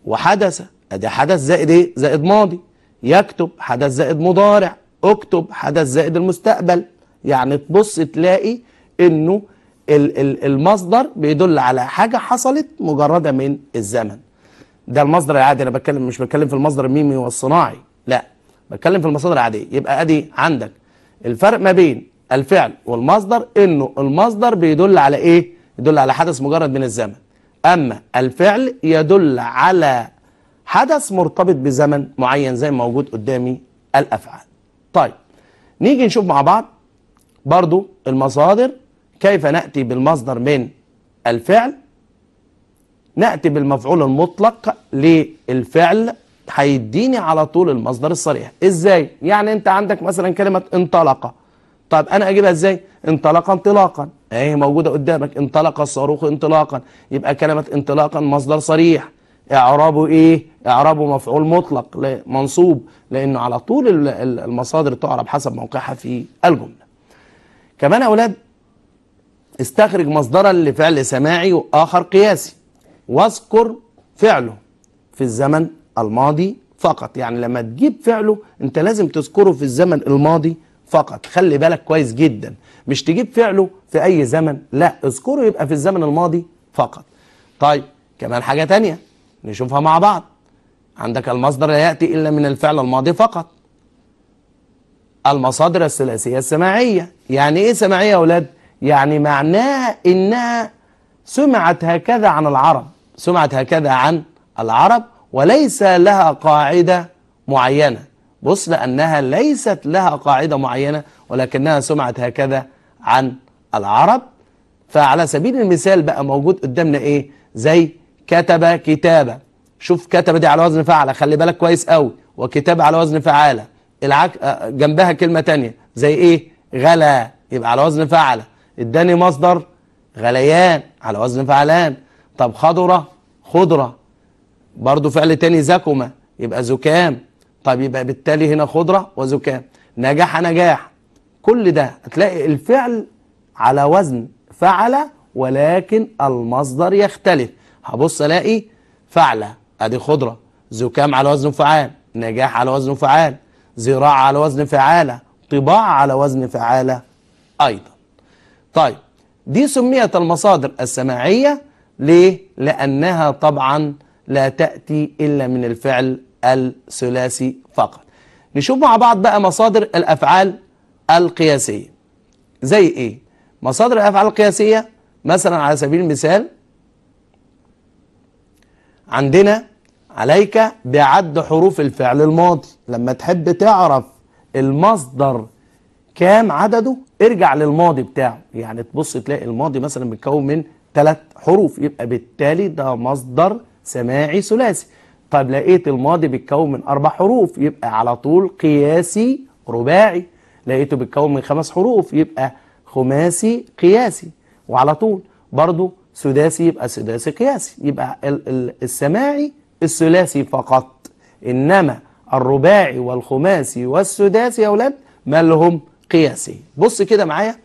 وحدث ادي حدث زائد ايه زائد ماضي يكتب حدث زائد مضارع اكتب حدث زائد المستقبل يعني تبص تلاقي انه المصدر بيدل على حاجة حصلت مجردة من الزمن ده المصدر العادي انا بتكلم مش بتكلم في المصدر الميمي والصناعي لا بتكلم في المصادر العادية يبقى ادي عندك الفرق ما بين الفعل والمصدر انه المصدر بيدل على ايه يدل على حدث مجرد من الزمن أما الفعل يدل على حدث مرتبط بزمن معين زي ما موجود قدامي الأفعال طيب نيجي نشوف مع بعض برضو المصادر كيف نأتي بالمصدر من الفعل نأتي بالمفعول المطلق للفعل هيديني على طول المصدر الصريح ازاي يعني انت عندك مثلا كلمة انطلق طب انا اجيبها ازاي انطلق انطلاقا اهي إيه، موجوده قدامك انطلق الصاروخ انطلاقا يبقى كلمه انطلاقا مصدر صريح اعرابه ايه اعرابه مفعول مطلق منصوب لانه على طول المصادر تعرب حسب موقعها في الجمله كمان يا اولاد استخرج مصدرا لفعل سماعي واخر قياسي واذكر فعله في الزمن الماضي فقط يعني لما تجيب فعله انت لازم تذكره في الزمن الماضي فقط خلي بالك كويس جدا مش تجيب فعله في أي زمن لا اذكره يبقى في الزمن الماضي فقط طيب كمان حاجة تانية نشوفها مع بعض عندك المصدر لا يأتي إلا من الفعل الماضي فقط المصادر الثلاثية السماعية يعني إيه سماعية يا أولاد؟ يعني معناها إنها سمعت هكذا عن العرب سمعت هكذا عن العرب وليس لها قاعدة معينة بص لأنها ليست لها قاعدة معينة ولكنها سمعت هكذا عن العرب فعلى سبيل المثال بقى موجود قدامنا إيه زي كتب كتابة شوف كتب دي على وزن فعلة خلي بالك كويس قوي وكتاب على وزن فعالة العك... آه، آه، جنبها كلمة تانية زي إيه غلا يبقى على وزن فعلة اداني مصدر غليان على وزن فعلان طب خضرة خضرة برضو فعل تاني زكمة يبقى زكام طب يبقى بالتالي هنا خضرة وزكام نجاح نجاح كل ده هتلاقي الفعل على وزن فعل ولكن المصدر يختلف هبص الاقي فعل ادي خضرة زكام على وزن فعال نجاح على وزن فعال زراعة على وزن فعالة طباعة على وزن فعالة أيضا طيب دي سميت المصادر السماعية ليه؟ لأنها طبعا لا تأتي إلا من الفعل الثلاثي فقط نشوف مع بعض بقى مصادر الأفعال القياسية زي إيه؟ مصادر الأفعال القياسية مثلا على سبيل المثال عندنا عليك بعد حروف الفعل الماضي لما تحب تعرف المصدر كام عدده ارجع للماضي بتاعه يعني تبص تلاقي الماضي مثلا متكون من ثلاث حروف يبقى بالتالي ده مصدر سماعي ثلاثي طيب لقيت الماضي بيتكون من أربع حروف يبقى على طول قياسي رباعي لقيته بيتكون من خمس حروف يبقى خماسي قياسي وعلى طول برضو سداسي يبقى سداسي قياسي يبقى السماعي الثلاثي فقط إنما الرباعي والخماسي والسداسي يا أولاد ما لهم قياسي بص كده معايا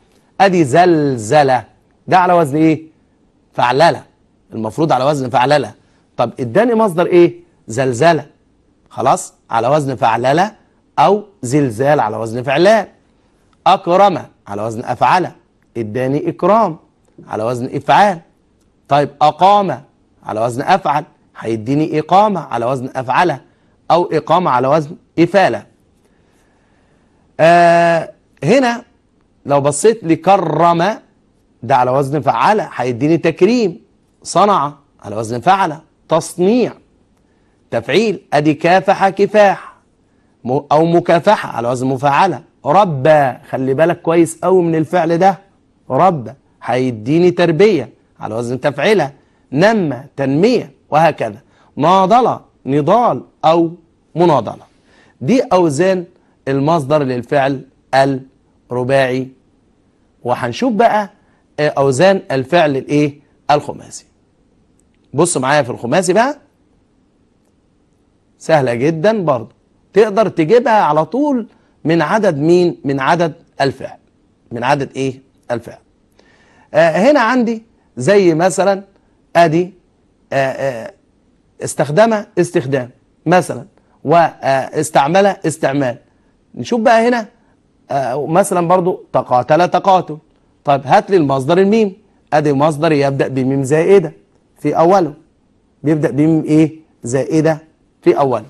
أدي زلزلة ده على وزن إيه؟ فعللة المفروض على وزن فعللة طب اداني مصدر إيه؟ زلزلة خلاص على وزن فعللة أو زلزال على وزن فعلال أكرم على وزن أفعل إداني إكرام على وزن إفعال طيب أقام على وزن أفعل هيديني إقامة على وزن أفعل أو إقامة على وزن إفالة آه هنا لو بصيت لكرم ده على وزن فعل هيديني تكريم صنع على وزن فعل تصنيع تفعيل أدي كافح كفاح أو مكافحة على وزن مفعلة ربى خلي بالك كويس قوي من الفعل ده ربى هيديني تربية على وزن تفعيله نمى تنمية وهكذا ناضلة نضال أو مناضلة دي أوزان المصدر للفعل الرباعي وهنشوف بقى آه، أوزان الفعل الإيه الخماسي بص معايا في الخماسي بقى سهلة جدا برضو تقدر تجيبها على طول من عدد مين من عدد الفعل من عدد ايه الفعل آه هنا عندي زي مثلا ادي آه آه استخدمها استخدام مثلا واستعملها استعمال نشوف بقى هنا آه، مثلا برضو تقاتل تقاتل طيب هات لي المصدر الميم ادي مصدر يبدا بميم زائده في اوله بيبدا بميم ايه زائده في اولا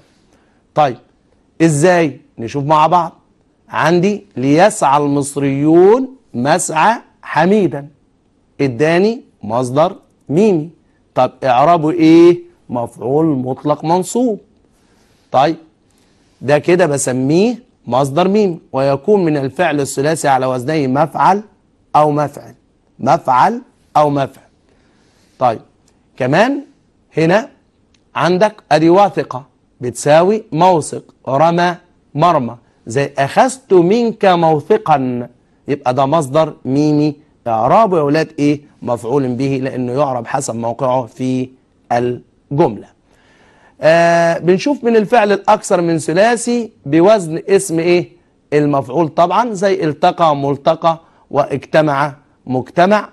طيب إزاي نشوف مع بعض عندي ليسعى المصريون مسعى حميدا اداني مصدر ميمي طب اعرابه ايه مفعول مطلق منصوب طيب ده كده بسميه مصدر ميم ويكون من الفعل الثلاثي على وزني مفعل او مفعل مفعل او مفعل طيب كمان هنا عندك ادي واثقه بتساوي موثق رمى مرمى زي اخذت منك موثقا يبقى ده مصدر ميمي اعراب يا ولاد ايه مفعول به لانه يعرب حسب موقعه في الجمله آه بنشوف من الفعل الاكثر من ثلاثي بوزن اسم ايه المفعول طبعا زي التقى ملتقى واجتمع مجتمع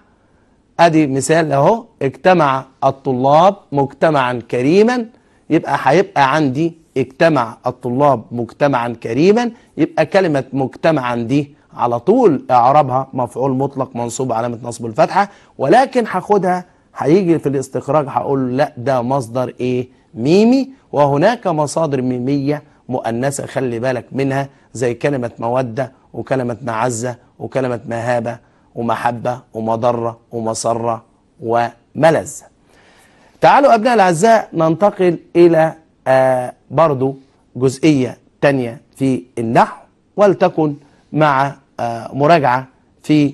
ادي مثال اهو اجتمع الطلاب مجتمعا كريما يبقى هيبقى عندي اجتمع الطلاب مجتمعا كريما يبقى كلمة مجتمعا دي على طول اعرابها مفعول مطلق منصوب علامة نصب الفتحة ولكن هاخدها هيجي في الاستخراج هقول لا ده مصدر ايه ميمي وهناك مصادر ميمية مؤنثة خلي بالك منها زي كلمة مودة وكلمة معزة وكلمة مهابة ومحبة ومضرة ومسرة وملذة تعالوا أبناء الأعزاء ننتقل إلى آه برضو جزئية تانية في النحو ولتكن مع آه مراجعة في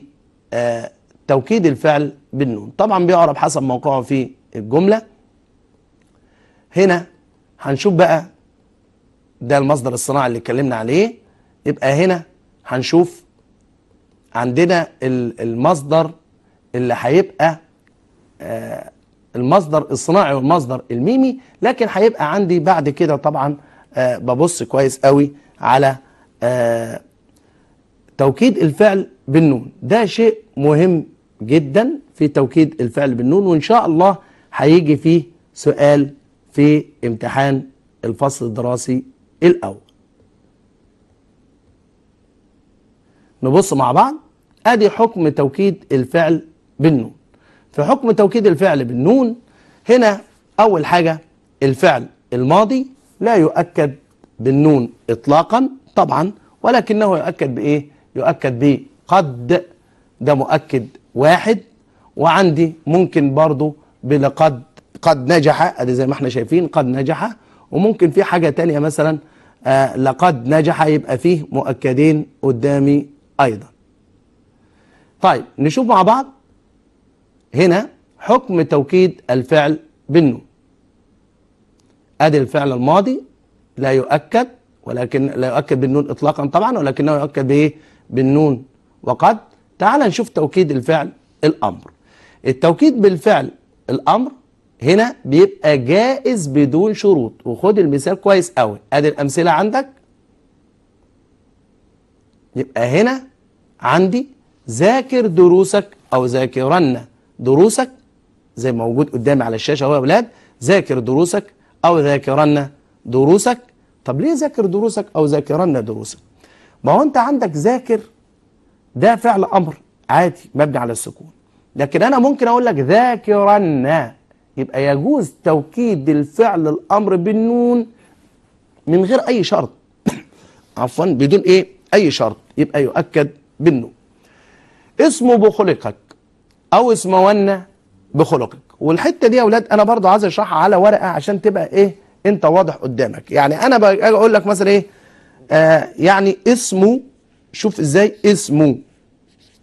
آه توكيد الفعل بالنون طبعا بيعرب حسب موقعه في الجملة هنا هنشوف بقى ده المصدر الصناعي اللي اتكلمنا عليه يبقى هنا هنشوف عندنا المصدر اللي هيبقى آه، المصدر الصناعي والمصدر الميمي لكن هيبقى عندي بعد كده طبعا آه، ببص كويس قوي على آه، توكيد الفعل بالنون ده شيء مهم جدا في توكيد الفعل بالنون وان شاء الله هيجي فيه سؤال في امتحان الفصل الدراسي الاول نبص مع بعض ادي حكم توكيد الفعل بالنون في حكم توكيد الفعل بالنون هنا اول حاجه الفعل الماضي لا يؤكد بالنون اطلاقا طبعا ولكنه يؤكد بايه يؤكد بقد ده مؤكد واحد وعندي ممكن برضو بلقد قد نجح ادي زي ما احنا شايفين قد نجح وممكن في حاجه تانية مثلا آه لقد نجح يبقى فيه مؤكدين قدامي ايضا طيب نشوف مع بعض هنا حكم توكيد الفعل بالنون ادي الفعل الماضي لا يؤكد ولكن لا يؤكد بالنون اطلاقا طبعا ولكنه يؤكد بايه بالنون وقد تعال نشوف توكيد الفعل الامر التوكيد بالفعل الامر هنا بيبقى جائز بدون شروط وخد المثال كويس قوي ادي الامثله عندك يبقى هنا عندي ذاكر دروسك أو ذاكرن دروسك زي ما موجود قدامي على الشاشة أهو يا أولاد ذاكر دروسك أو ذاكرن دروسك طب ليه ذاكر دروسك أو ذاكرن دروسك ما هو أنت عندك ذاكر ده فعل أمر عادي مبني على السكون لكن أنا ممكن أقول لك ذاكرن يبقى يجوز توكيد الفعل الأمر بالنون من غير أي شرط عفوا بدون إيه أي شرط يبقى يؤكد بالنون اسمه بخلقك او اسمون بخلقك والحته دي يا اولاد انا برضه عايز اشرحها على ورقه عشان تبقى ايه انت واضح قدامك يعني انا بقول لك مثلا ايه آه يعني اسمه شوف ازاي اسمه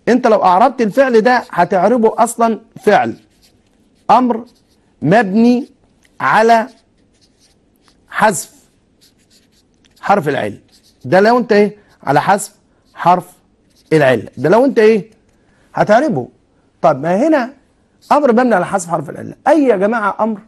انت لو اعربت الفعل ده هتعربه اصلا فعل امر مبني على حذف حرف العله ده لو انت ايه على حذف حرف العله ده لو انت ايه هتعربه طب ما هنا امر مبني على حذف حرف العله اي يا جماعه امر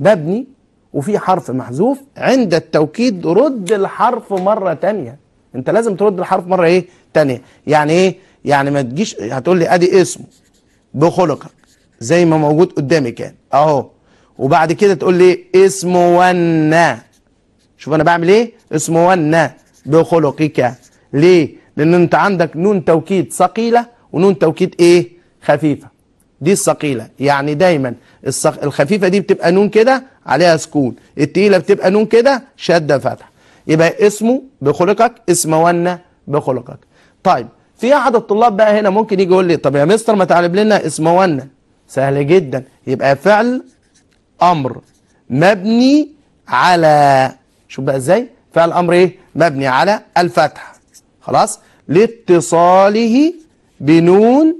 مبني وفي حرف محذوف عند التوكيد رد الحرف مره تانية انت لازم ترد الحرف مره ايه تانية يعني ايه يعني ما تجيش هتقول لي ادي اسمه بخلقك زي ما موجود قدامي كان اهو وبعد كده تقول لي اسمه ونا شوف انا بعمل ايه اسمه ونا بخلقك ليه لان انت عندك نون توكيد ثقيله ونون توكيد ايه خفيفة دي الثقيلة يعني دايما الخفيفة دي بتبقى نون كده عليها سكون التقيلة بتبقى نون كده شدة فتح يبقى اسمه بخلقك اسمونا بخلقك طيب في احد الطلاب بقى هنا ممكن يجي يقول لي طب يا مستر ما تعلم لنا اسمونا سهل جدا يبقى فعل امر مبني على شوف بقى ازاي فعل امر ايه مبني على الفتح خلاص لاتصاله بنون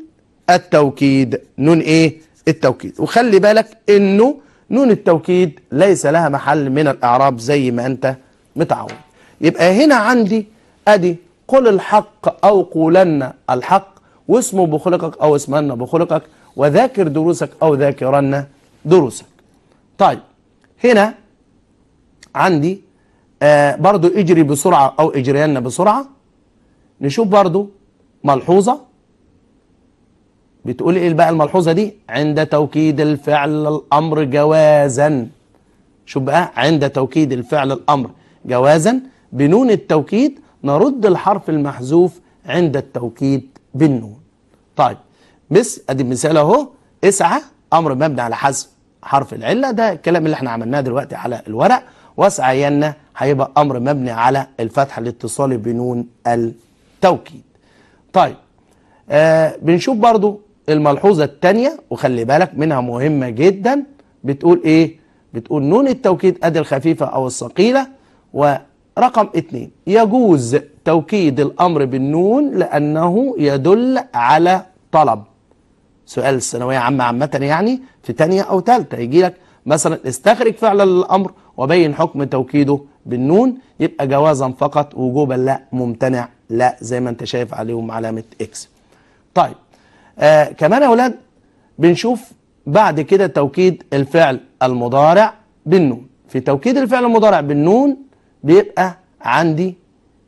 التوكيد نون ايه التوكيد وخلي بالك انه نون التوكيد ليس لها محل من الاعراب زي ما انت متعود يبقى هنا عندي ادي قل الحق او قولن الحق واسمه بخلقك او اسمن بخلقك وذاكر دروسك او ذاكرن دروسك طيب هنا عندي آه برضو اجري بسرعة او اجرينا بسرعة نشوف برضو ملحوظة بتقول ايه بقى الملحوظه دي عند توكيد الفعل الامر جوازا شوف بقى عند توكيد الفعل الامر جوازا بنون التوكيد نرد الحرف المحذوف عند التوكيد بالنون طيب مس ادي مثال اهو اسعى امر مبني على حذف حرف العله ده الكلام اللي احنا عملناه دلوقتي على الورق ينا هيبقى امر مبني على الفتح الاتصالي بنون التوكيد طيب آه بنشوف برضو الملحوظة الثانية وخلي بالك منها مهمة جدا بتقول ايه بتقول نون التوكيد ادي الخفيفة او الثقيلة ورقم اثنين يجوز توكيد الامر بالنون لانه يدل على طلب سؤال الثانوية عامة عامة يعني في تانية او تالتة يجي لك مثلا استخرج فعلا الأمر وبين حكم توكيده بالنون يبقى جوازا فقط وجوبا لا ممتنع لا زي ما انت شايف عليهم علامة اكس طيب آه كمان يا اولاد بنشوف بعد كده توكيد الفعل المضارع بالنون في توكيد الفعل المضارع بالنون بيبقى عندي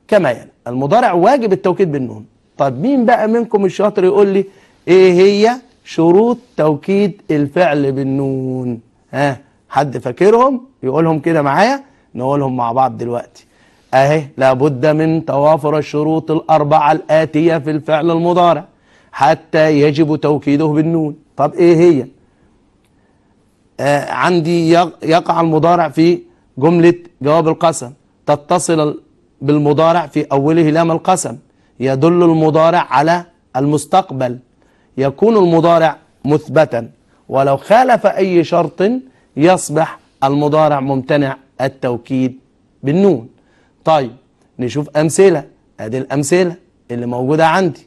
كما يلي المضارع واجب التوكيد بالنون طب مين بقى منكم الشاطر يقول لي ايه هي شروط توكيد الفعل بالنون ها حد فاكرهم يقولهم كده معايا نقولهم مع بعض دلوقتي اهي لابد من توافر الشروط الاربعه الاتيه في الفعل المضارع حتى يجب توكيده بالنون طب ايه هي آه عندي يقع المضارع في جملة جواب القسم تتصل بالمضارع في أوله لام القسم يدل المضارع على المستقبل يكون المضارع مثبتا ولو خالف أي شرط يصبح المضارع ممتنع التوكيد بالنون طيب نشوف أمثلة أدي الأمثلة اللي موجودة عندي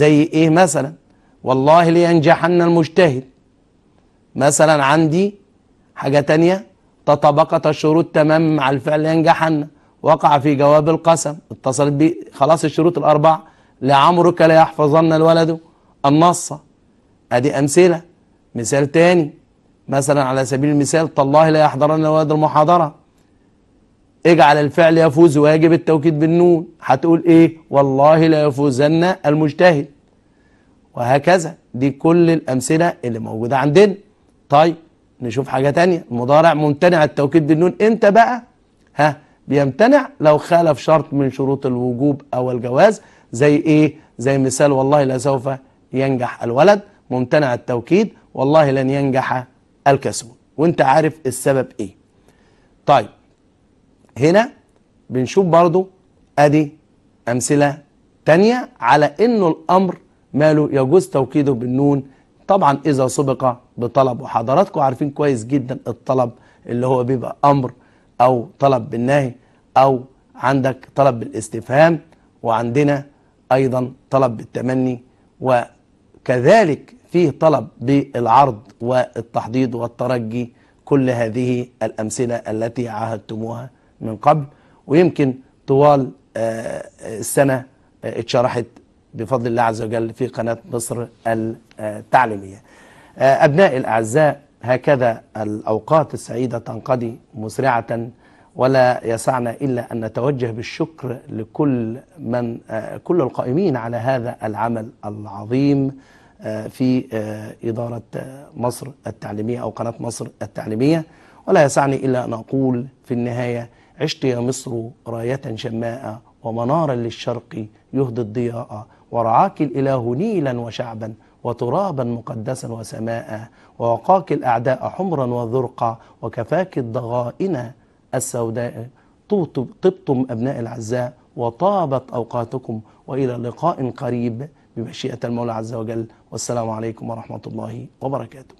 زي ايه مثلا والله لينجحن المجتهد مثلا عندي حاجة تانية تطابقت الشروط تمام مع الفعل لينجحن وقع في جواب القسم اتصلت بي خلاص الشروط الأربعة لعمرك لا يحفظن الولد النص ادي أمثلة مثال تاني مثلا على سبيل المثال تالله لا يحضرن الولد المحاضرة اجعل الفعل يفوز واجب التوكيد بالنون هتقول ايه والله لا يفوزن المجتهد وهكذا دي كل الامثله اللي موجوده عندنا طيب نشوف حاجه تانية المضارع ممتنع التوكيد بالنون امتى بقى ها بيمتنع لو خالف شرط من شروط الوجوب او الجواز زي ايه زي مثال والله لا سوف ينجح الولد ممتنع التوكيد والله لن ينجح الكسول وانت عارف السبب ايه طيب هنا بنشوف برضو ادي امثله تانية على انه الامر ماله يجوز توكيده بالنون طبعا اذا سبق بطلب وحضراتكم عارفين كويس جدا الطلب اللي هو بيبقى امر او طلب بالنهي او عندك طلب بالاستفهام وعندنا ايضا طلب بالتمني وكذلك فيه طلب بالعرض والتحضيض والترجي كل هذه الامثله التي عهدتموها من قبل ويمكن طوال آه، آه، السنة آه، اتشرحت بفضل الله عز وجل في قناة مصر التعليمية أبناء الأعزاء هكذا الأوقات السعيدة تنقضي مسرعة ولا يسعنا إلا أن نتوجه بالشكر لكل من كل القائمين على هذا العمل العظيم في إدارة مصر التعليمية أو قناة مصر التعليمية ولا يسعني إلا أن أقول في النهاية عشت يا مصر راية شماء ومنارا للشرق يهدي الضياء ورعاك الإله نيلا وشعبا وترابا مقدسا وسماء ووقاك الأعداء حمرا وذرقا وكفاك الضغائن السوداء طبتم أبناء العزاء وطابت أوقاتكم وإلى لقاء قريب بمشيئة المولى عز وجل والسلام عليكم ورحمة الله وبركاته